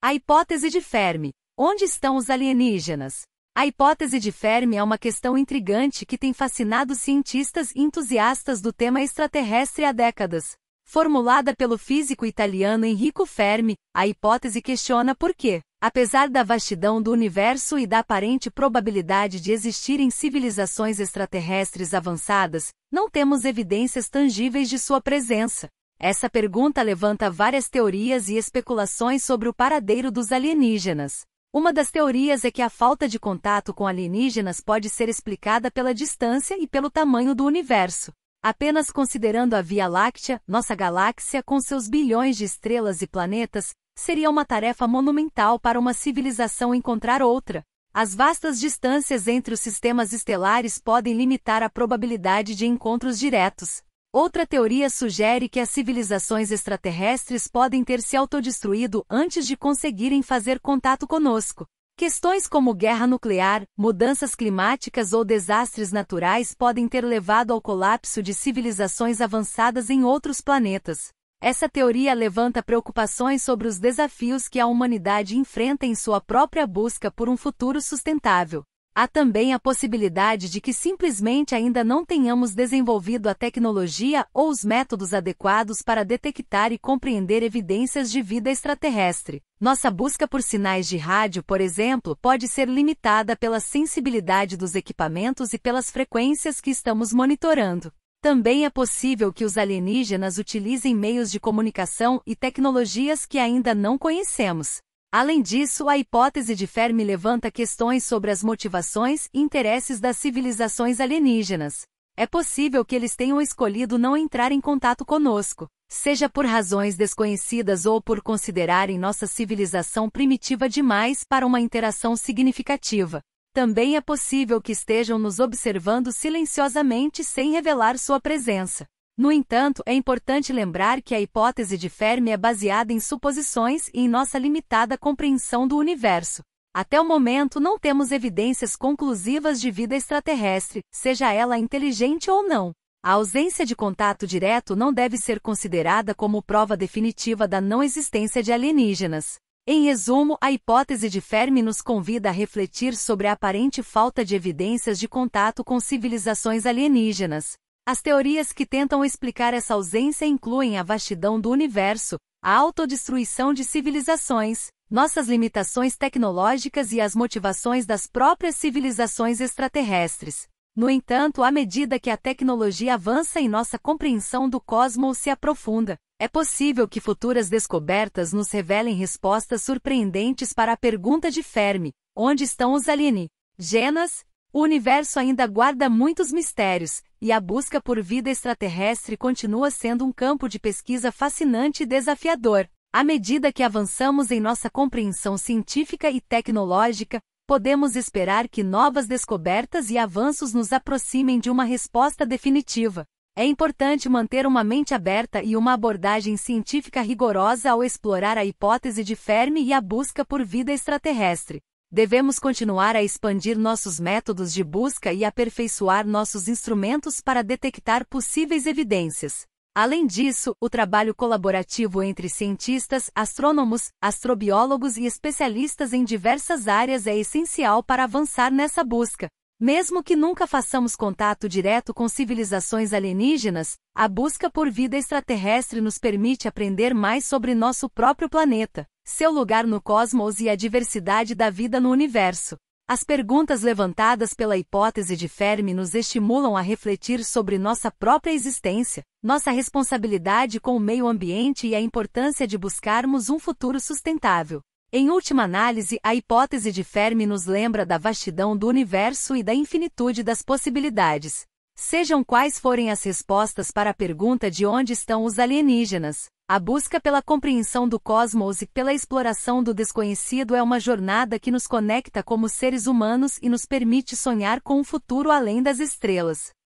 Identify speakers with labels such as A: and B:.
A: A hipótese de Fermi. Onde estão os alienígenas? A hipótese de Fermi é uma questão intrigante que tem fascinado cientistas e entusiastas do tema extraterrestre há décadas. Formulada pelo físico italiano Enrico Fermi, a hipótese questiona por que, apesar da vastidão do universo e da aparente probabilidade de existirem civilizações extraterrestres avançadas, não temos evidências tangíveis de sua presença. Essa pergunta levanta várias teorias e especulações sobre o paradeiro dos alienígenas. Uma das teorias é que a falta de contato com alienígenas pode ser explicada pela distância e pelo tamanho do universo. Apenas considerando a Via Láctea, nossa galáxia com seus bilhões de estrelas e planetas, seria uma tarefa monumental para uma civilização encontrar outra. As vastas distâncias entre os sistemas estelares podem limitar a probabilidade de encontros diretos, Outra teoria sugere que as civilizações extraterrestres podem ter se autodestruído antes de conseguirem fazer contato conosco. Questões como guerra nuclear, mudanças climáticas ou desastres naturais podem ter levado ao colapso de civilizações avançadas em outros planetas. Essa teoria levanta preocupações sobre os desafios que a humanidade enfrenta em sua própria busca por um futuro sustentável. Há também a possibilidade de que simplesmente ainda não tenhamos desenvolvido a tecnologia ou os métodos adequados para detectar e compreender evidências de vida extraterrestre. Nossa busca por sinais de rádio, por exemplo, pode ser limitada pela sensibilidade dos equipamentos e pelas frequências que estamos monitorando. Também é possível que os alienígenas utilizem meios de comunicação e tecnologias que ainda não conhecemos. Além disso, a hipótese de Fermi levanta questões sobre as motivações e interesses das civilizações alienígenas. É possível que eles tenham escolhido não entrar em contato conosco, seja por razões desconhecidas ou por considerarem nossa civilização primitiva demais para uma interação significativa. Também é possível que estejam nos observando silenciosamente sem revelar sua presença. No entanto, é importante lembrar que a hipótese de Fermi é baseada em suposições e em nossa limitada compreensão do universo. Até o momento não temos evidências conclusivas de vida extraterrestre, seja ela inteligente ou não. A ausência de contato direto não deve ser considerada como prova definitiva da não existência de alienígenas. Em resumo, a hipótese de Fermi nos convida a refletir sobre a aparente falta de evidências de contato com civilizações alienígenas, as teorias que tentam explicar essa ausência incluem a vastidão do universo, a autodestruição de civilizações, nossas limitações tecnológicas e as motivações das próprias civilizações extraterrestres. No entanto, à medida que a tecnologia avança e nossa compreensão do cosmos se aprofunda, é possível que futuras descobertas nos revelem respostas surpreendentes para a pergunta de Fermi: onde estão os alienígenas? O universo ainda guarda muitos mistérios, e a busca por vida extraterrestre continua sendo um campo de pesquisa fascinante e desafiador. À medida que avançamos em nossa compreensão científica e tecnológica, podemos esperar que novas descobertas e avanços nos aproximem de uma resposta definitiva. É importante manter uma mente aberta e uma abordagem científica rigorosa ao explorar a hipótese de Fermi e a busca por vida extraterrestre. Devemos continuar a expandir nossos métodos de busca e aperfeiçoar nossos instrumentos para detectar possíveis evidências. Além disso, o trabalho colaborativo entre cientistas, astrônomos, astrobiólogos e especialistas em diversas áreas é essencial para avançar nessa busca. Mesmo que nunca façamos contato direto com civilizações alienígenas, a busca por vida extraterrestre nos permite aprender mais sobre nosso próprio planeta, seu lugar no cosmos e a diversidade da vida no universo. As perguntas levantadas pela hipótese de Fermi nos estimulam a refletir sobre nossa própria existência, nossa responsabilidade com o meio ambiente e a importância de buscarmos um futuro sustentável. Em última análise, a hipótese de Fermi nos lembra da vastidão do universo e da infinitude das possibilidades. Sejam quais forem as respostas para a pergunta de onde estão os alienígenas, a busca pela compreensão do cosmos e pela exploração do desconhecido é uma jornada que nos conecta como seres humanos e nos permite sonhar com um futuro além das estrelas.